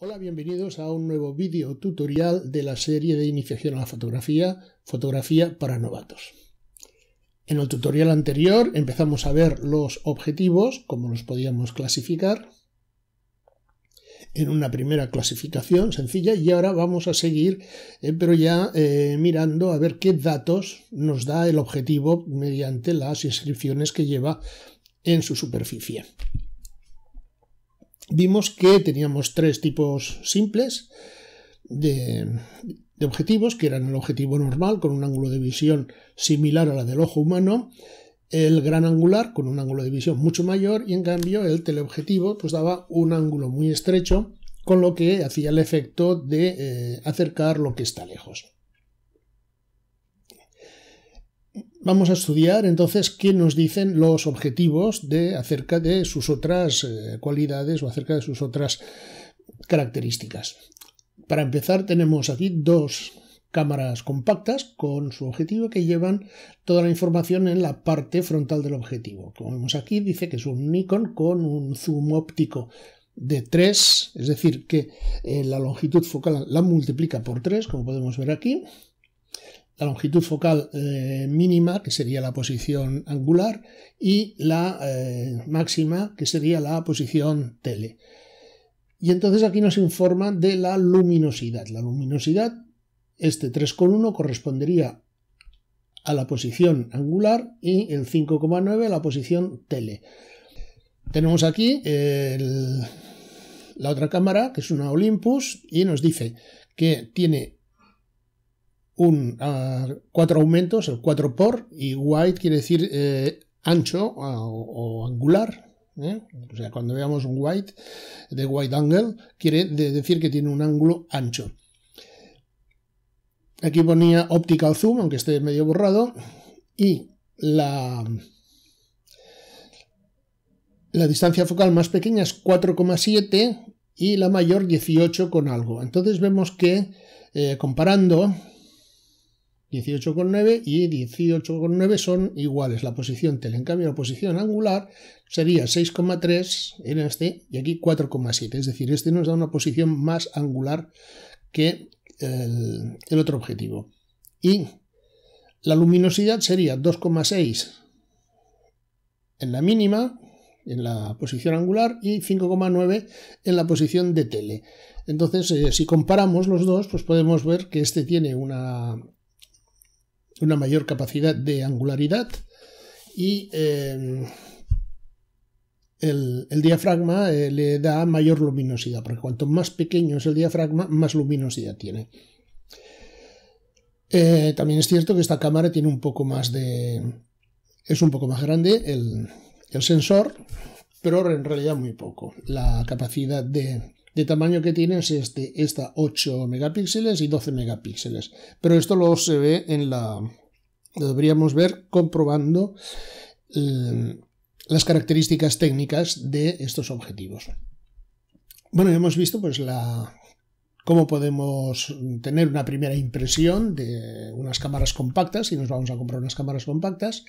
Hola, bienvenidos a un nuevo vídeo tutorial de la serie de iniciación a la fotografía, fotografía para novatos. En el tutorial anterior empezamos a ver los objetivos, cómo los podíamos clasificar, en una primera clasificación sencilla y ahora vamos a seguir, eh, pero ya eh, mirando a ver qué datos nos da el objetivo mediante las inscripciones que lleva en su superficie vimos que teníamos tres tipos simples de, objetivos, que eran el objetivo normal con un ángulo de visión similar a la del ojo humano, el gran angular con un ángulo de visión mucho mayor y en cambio el teleobjetivo pues daba un ángulo muy estrecho con lo que hacía el efecto de eh, acercar lo que está lejos. Vamos a estudiar entonces qué nos dicen los objetivos de, acerca de sus otras eh, cualidades o acerca de sus otras características. Para empezar tenemos aquí dos cámaras compactas con su objetivo que llevan toda la información en la parte frontal del objetivo. Como vemos aquí dice que es un Nikon con un zoom óptico de 3, es decir, que eh, la longitud focal la multiplica por 3, como podemos ver aquí, la longitud focal eh, mínima, que sería la posición angular, y la eh, máxima, que sería la posición tele. Y entonces aquí nos informa de la luminosidad. La luminosidad, este 3,1 correspondería a la posición angular y el 5,9 a la posición tele. Tenemos aquí eh, la otra cámara, que es una Olympus, y nos dice que tiene un, ah, cuatro aumentos, el 4 por, y wide quiere decir eh, ancho ah, o, angular. ¿eh? O sea, cuando veamos un wide de wide angle, quiere decir que tiene un ángulo ancho. Aquí ponía optical zoom, aunque esté medio borrado, y la, la distancia focal más pequeña es 4,7 y la mayor 18 con algo. Entonces vemos que eh, comparando 18,9 y 18,9 son iguales. La posición tele, en cambio la posición angular sería 6,3 en este y aquí 4,7. Es decir, este nos da una posición más angular que el, otro objetivo. Y la luminosidad sería 2,6 en la mínima, en la posición angular y 5,9 en la posición de tele. Entonces, eh, si comparamos los dos, pues podemos ver que este tiene una una mayor capacidad de angularidad y em, el, diafragma eh, le da mayor luminosidad, porque cuanto más pequeño es el diafragma, más luminosidad tiene. Eh, también es cierto que esta cámara tiene un poco más de... es un poco más grande el sensor, pero en realidad muy poco. La capacidad de, de tamaño que tiene es este, esta 8 megapíxeles y 12 megapíxeles. Pero esto lo se ve en la... deberíamos ver comprobando em, las características técnicas de estos objetivos. Bueno, hemos visto pues la cómo podemos tener una primera impresión de unas cámaras compactas, y nos vamos a comprar unas cámaras compactas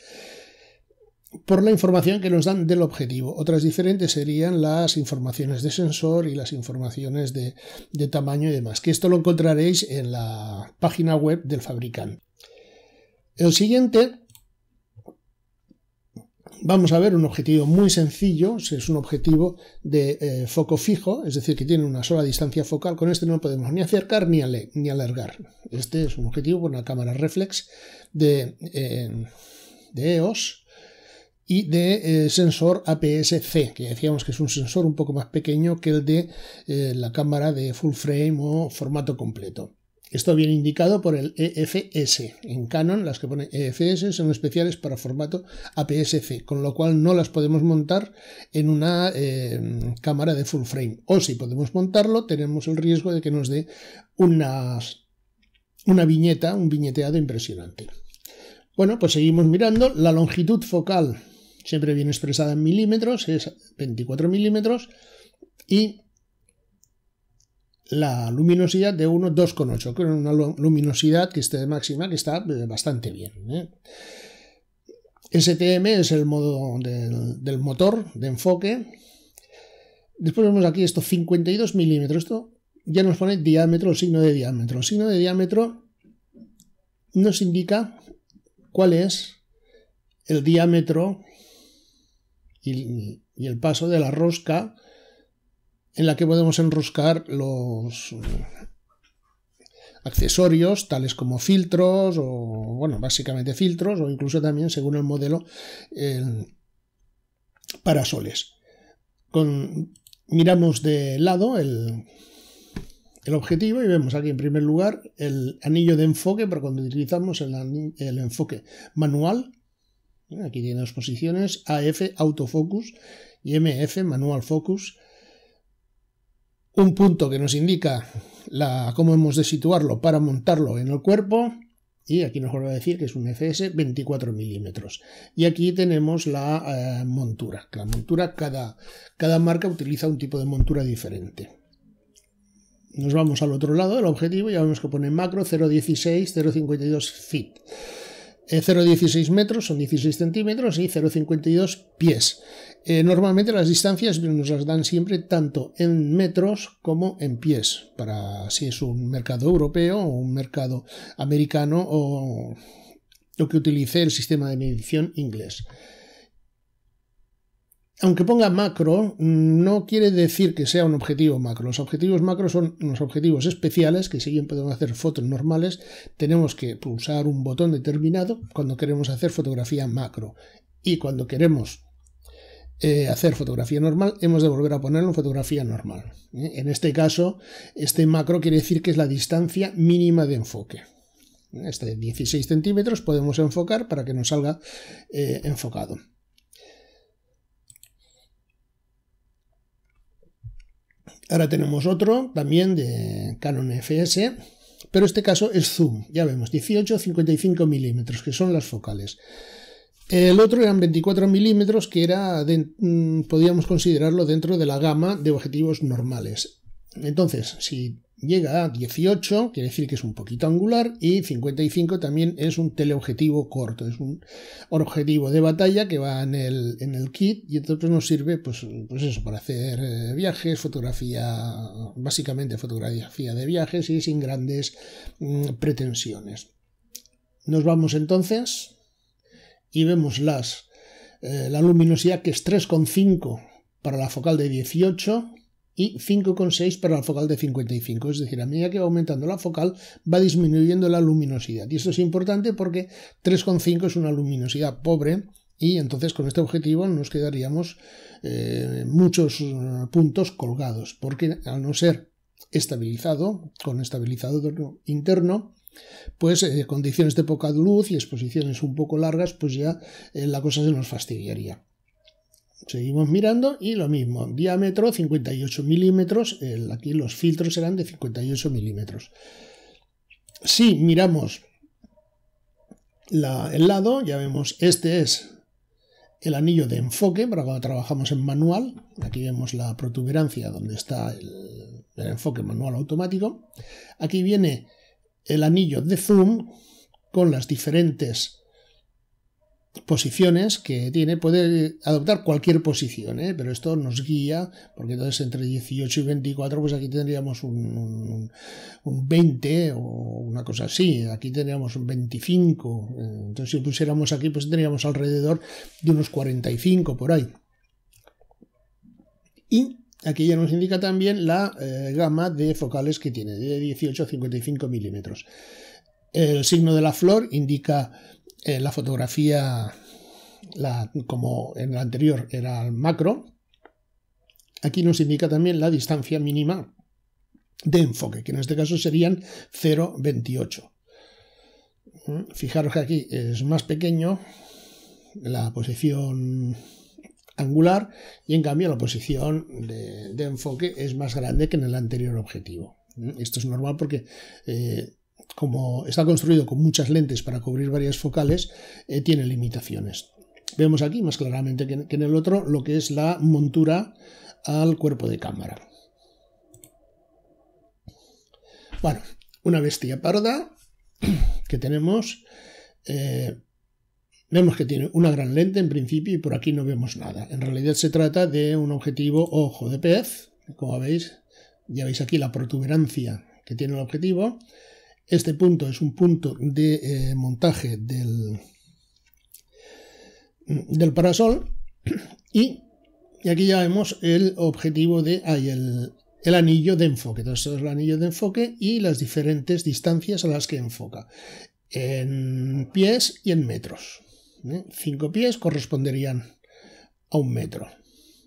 por la información que nos dan del objetivo. Otras diferentes serían las informaciones de sensor y las informaciones de, tamaño y demás, que esto lo encontraréis en la página web del fabricante. El siguiente vamos a ver un objetivo muy sencillo, es un objetivo de eh, foco fijo, es decir, que tiene una sola distancia focal, con este no podemos ni acercar ni, ni alargar. Este es un objetivo con una cámara reflex de, de EOS y de eh, sensor APS-C, que decíamos que es un sensor un poco más pequeño que el de eh, la cámara de full frame o formato completo. Esto viene indicado por el EFS. En Canon las que pone EFS son especiales para formato APS-C, con lo cual no las podemos montar en una eh, cámara de full frame. O si podemos montarlo, tenemos el riesgo de que nos dé unas, una viñeta, un viñeteado impresionante. Bueno, pues seguimos mirando. La longitud focal siempre viene expresada en milímetros, es 24 milímetros, y la luminosidad de 1, 2,8, que es una luminosidad que esté de máxima, que está eh, bastante bien. ¿eh? STM es el modo del, motor de enfoque. Después vemos aquí esto, 52 milímetros. Esto ya nos pone diámetro, el signo de diámetro. El signo de diámetro nos indica cuál es el diámetro y, el paso de la rosca en la que podemos enroscar los eh, accesorios tales como filtros o bueno básicamente filtros o incluso también según el modelo parasoles con miramos de lado el, objetivo y vemos aquí en primer lugar el anillo de enfoque para cuando utilizamos el enfoque manual Aquí tiene dos posiciones, AF Autofocus y MF Manual Focus. Un punto que nos indica la, cómo hemos de situarlo para montarlo en el cuerpo. Y aquí nos vuelve a decir que es un FS 24 milímetros. Y aquí tenemos la eh, montura. La montura, cada, cada marca utiliza un tipo de montura diferente. Nos vamos al otro lado del objetivo, y vemos que pone macro 0.16, 0.52 fit. 0,16 eh, metros son 16 centímetros y 0,52 pies. Eh, normalmente las distancias nos las dan siempre tanto en metros como en pies, para si es un mercado europeo o un mercado americano o lo que utilice el sistema de medición inglés aunque ponga macro, no quiere decir que sea un objetivo macro. Los objetivos macro son unos objetivos especiales que si bien podemos hacer fotos normales, tenemos que pulsar un botón determinado cuando queremos hacer fotografía macro. Y cuando queremos eh, hacer fotografía normal, hemos de volver a ponerlo en fotografía normal. ¿eh? En este caso, este macro quiere decir que es la distancia mínima de enfoque. Este 16 centímetros podemos enfocar para que nos salga eh, enfocado. Ahora tenemos otro también de Canon FS, pero este caso es zoom, ya vemos, 18-55 milímetros, que son las focales. El otro eran 24 milímetros, que era, mm, podíamos considerarlo dentro de la gama de objetivos normales. Entonces, si llega a 18, quiere decir que es un poquito angular, y 55 también es un teleobjetivo corto, es un objetivo de batalla que va en el, kit y entonces nos sirve pues, pues eso, para hacer eh, viajes, fotografía, básicamente fotografía de viajes y sin grandes mm, pretensiones. Nos vamos entonces y vemos las, eh, la luminosidad que es 3,5 para la focal de 18 y 5,6 para la focal de 55. Es decir, a medida que va aumentando la focal, va disminuyendo la luminosidad. Y esto es importante porque 3,5 es una luminosidad pobre. Y entonces con este objetivo nos quedaríamos eh, muchos eh, puntos colgados, porque al no ser estabilizado, con estabilizador interno, pues eh, condiciones de poca luz y exposiciones un poco largas, pues ya la cosa se nos fastidiaría. Seguimos mirando y lo mismo, diámetro 58 milímetros, aquí los filtros serán de 58 milímetros. Si miramos el lado, ya vemos, este es el anillo de enfoque para cuando trabajamos en manual. Aquí vemos la protuberancia donde está el enfoque manual automático. Aquí viene el anillo de zoom con las diferentes posiciones que tiene, puede adoptar cualquier posición, ¿eh? pero esto nos guía, porque entonces entre 18 y 24, pues aquí tendríamos un, 20 o una cosa así, aquí tendríamos un 25, entonces si pusiéramos aquí, pues tendríamos alrededor de unos 45 por ahí. Y aquí ya nos indica también la eh, gama de focales que tiene, de 18 a 55 milímetros. El signo de la flor indica eh, la fotografía, como en la anterior era el macro, aquí nos indica también la distancia mínima de enfoque, que en este caso serían 0,28. Mm, fijaros que aquí es más pequeño la posición angular y en cambio la posición de, enfoque es más grande que en el anterior objetivo. Mm, esto es normal porque eh, como está construido con muchas lentes para cubrir varias focales, eh, tiene limitaciones. Vemos aquí más claramente que en el otro lo que es la montura al cuerpo de cámara. Bueno, una bestia parda que tenemos. Eh, vemos que tiene una gran lente en principio y por aquí no vemos nada. En realidad se trata de un objetivo ojo de pez. Como veis, ya veis aquí la protuberancia que tiene el objetivo. Este punto es un punto de eh, montaje del, del parasol y, aquí ya vemos el objetivo de el, anillo de enfoque. Entonces, el anillo de enfoque y las diferentes distancias a las que enfoca en pies y en metros. ¿eh? Cinco pies corresponderían a un metro.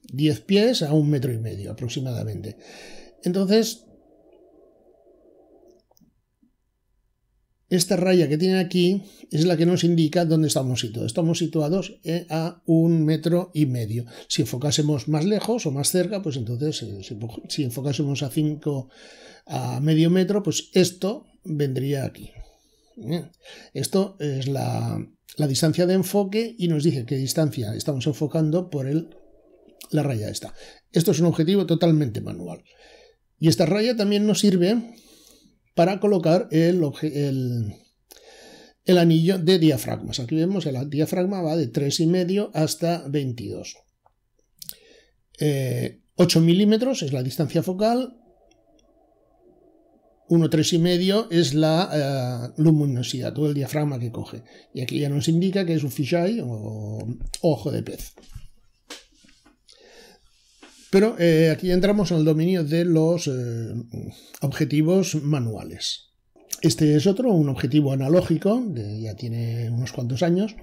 diez pies a un metro y medio aproximadamente. Entonces, Esta raya que tiene aquí es la que nos indica dónde estamos situados. Estamos situados eh, a un metro y medio. Si enfocásemos más lejos o más cerca, pues entonces eh, si enfocásemos a 5 a medio metro, pues esto vendría aquí. Eh, esto es la, distancia de enfoque y nos dice qué distancia estamos enfocando por el, la raya esta. Esto es un objetivo totalmente manual. Y esta raya también nos sirve para colocar el, anillo de diafragmas. Aquí vemos el diafragma va de 3,5 hasta 22. 8 eh, milímetros es la distancia focal, y medio es la eh, luminosidad, todo el diafragma que coge. Y aquí ya nos indica que es un fisheye o ojo de pez. Pero eh, aquí entramos en el dominio de los eh, objetivos manuales. Este es otro, un objetivo analógico, ya tiene unos cuantos años.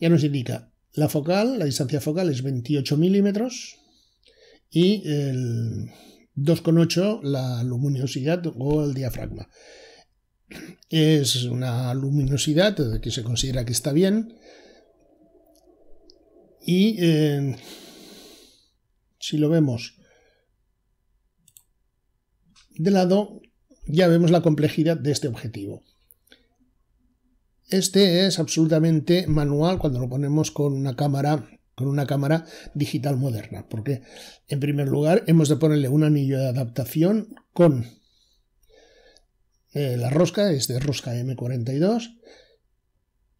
Ya nos indica la focal, la distancia focal es 28 milímetros y el 2,8 la luminosidad o el diafragma. Es una luminosidad que se considera que está bien y eh, si lo vemos de lado, ya vemos la complejidad de este objetivo. Este es absolutamente manual cuando lo ponemos con una cámara con una cámara digital moderna, porque en primer lugar hemos de ponerle un anillo de adaptación con eh, la rosca, es de rosca M42,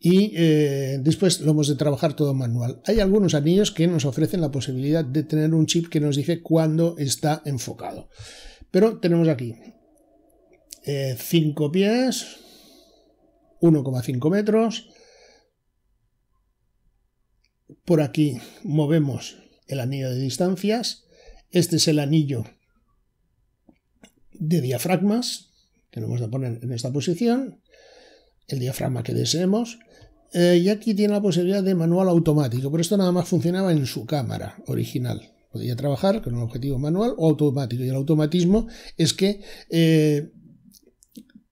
y eh, después lo hemos de trabajar todo manual. Hay algunos anillos que nos ofrecen la posibilidad de tener un chip que nos dice cuándo está enfocado. Pero tenemos aquí 5 eh, pies, 1,5 metros. Por aquí movemos el anillo de distancias. Este es el anillo de diafragmas que lo vamos a poner en esta posición el diafragma que deseemos. Eh, y aquí tiene la posibilidad de manual automático, pero esto nada más funcionaba en su cámara original. Podía trabajar con un objetivo manual o automático. Y el automatismo es que eh,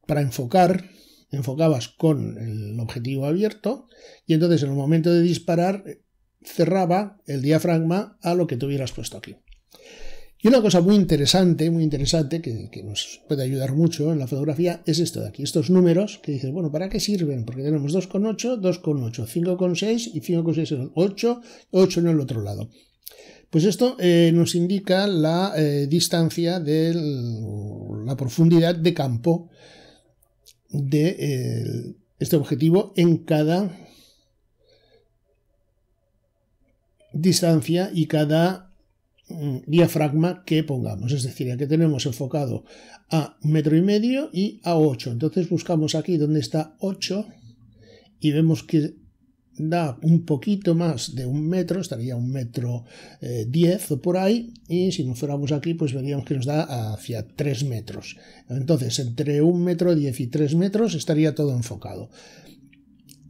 para enfocar, enfocabas con el objetivo abierto y entonces en el momento de disparar cerraba el diafragma a lo que tuvieras puesto aquí. Y una cosa muy interesante, muy interesante, que, nos puede ayudar mucho en la fotografía, es esto de aquí, estos números que dices, bueno, ¿para qué sirven? Porque tenemos 2,8, 2,8, 5,6 y 5,6 en 8, 8 en el otro lado. Pues esto eh, nos indica la eh, distancia de la profundidad de campo de eh, este objetivo en cada distancia y cada diafragma que pongamos. Es decir, aquí tenemos enfocado a metro y medio y a 8. Entonces buscamos aquí donde está 8 y vemos que da un poquito más de un metro, estaría un metro 10 eh, diez o por ahí, y si nos fuéramos aquí, pues veríamos que nos da hacia tres metros. Entonces, entre un metro diez y tres metros estaría todo enfocado.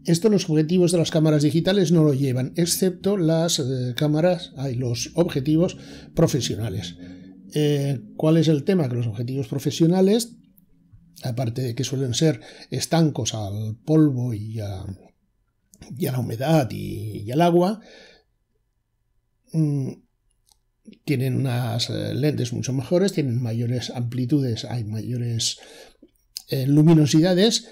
Esto los objetivos de las cámaras digitales no lo llevan, excepto las eh, cámaras, hay los objetivos profesionales. Eh, ¿Cuál es el tema? Que los objetivos profesionales, aparte de que suelen ser estancos al polvo y a, la humedad y, al agua, mm, tienen unas eh, lentes mucho mejores, tienen mayores amplitudes, hay mayores luminosidades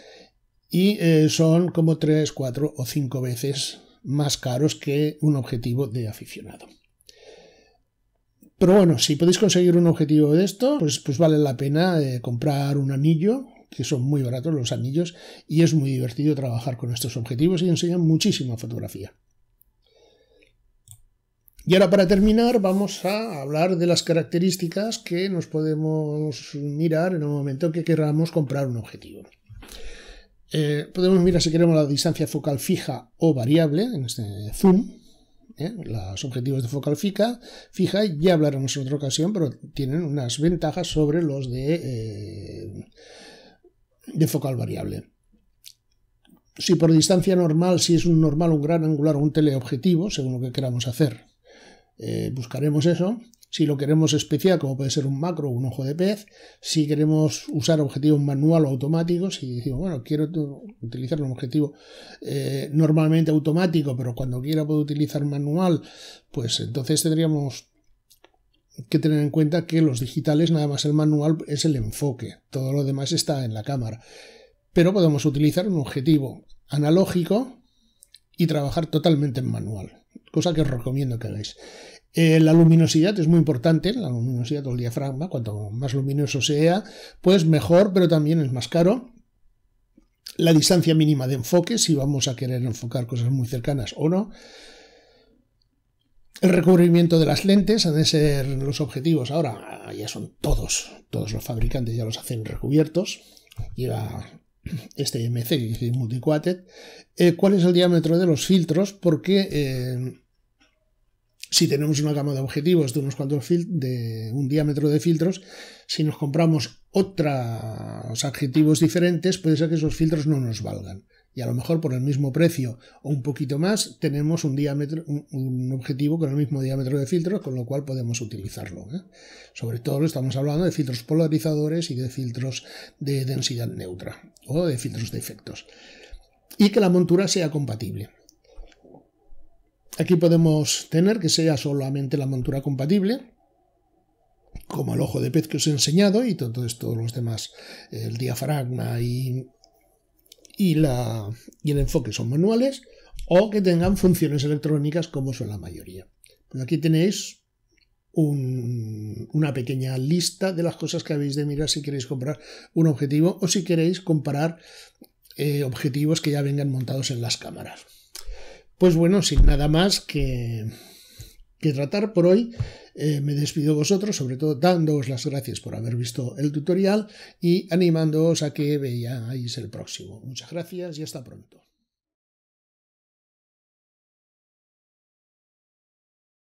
y eh, son como 3, 4 o 5 veces más caros que un objetivo de aficionado. Pero bueno, si podéis conseguir un objetivo de esto, pues, pues vale la pena eh, comprar un anillo, que son muy baratos los anillos, y es muy divertido trabajar con estos objetivos y enseñan muchísima fotografía. Y ahora para terminar vamos a hablar de las características que nos podemos mirar en el momento que queramos comprar un objetivo. Eh, podemos mirar si queremos la distancia focal fija o variable, en este zoom, ¿eh? los objetivos de focal fija, ya hablaremos en otra ocasión, pero tienen unas ventajas sobre los de, eh, de focal variable. Si por distancia normal, si es un normal, un gran angular o un teleobjetivo, según lo que queramos hacer, buscaremos eso si lo queremos especial, como puede ser un macro o un ojo de pez, si queremos usar objetivos manual o automáticos, si digo, bueno, quiero utilizar un objetivo eh, normalmente automático, pero cuando quiera puedo utilizar manual, pues entonces tendríamos que tener en cuenta que los digitales, nada más el manual es el enfoque, todo lo demás está en la cámara. Pero podemos utilizar un objetivo analógico y trabajar totalmente en manual, cosa que os recomiendo que hagáis. Eh, la luminosidad es muy importante, la luminosidad del diafragma, cuanto más luminoso sea, pues mejor, pero también es más caro. La distancia mínima de enfoque, si vamos a querer enfocar cosas muy cercanas o no. El recubrimiento de las lentes han de ser los objetivos. Ahora ah, ya son todos, todos los fabricantes ya los hacen recubiertos. Lleva este MC, que es multiquated. Eh, ¿Cuál es el diámetro de los filtros? Porque eh, si tenemos una gama de objetivos de unos cuantos de un diámetro de filtros, si nos compramos otros adjetivos diferentes, puede ser que esos filtros no nos valgan. Y a lo mejor por el mismo precio o un poquito más, tenemos un diámetro, un, objetivo con el mismo diámetro de filtros, con lo cual podemos utilizarlo. ¿eh? Sobre todo estamos hablando de filtros polarizadores y de filtros de densidad neutra o de filtros de efectos. Y que la montura sea compatible. Aquí podemos tener que sea solamente la montura compatible, como el ojo de pez que os he enseñado, y todos los demás, el diafragma y, y el enfoque son manuales, o que tengan funciones electrónicas como son la mayoría. aquí tenéis una pequeña lista de las cosas que habéis de mirar si queréis comprar un objetivo o si queréis comparar eh, objetivos que ya vengan montados en las cámaras. Pues bueno, sin nada más que, que tratar por hoy, eh, me despido vosotros, sobre todo dándoos las gracias por haber visto el tutorial y animándoos a que veáis el próximo. Muchas gracias y hasta pronto.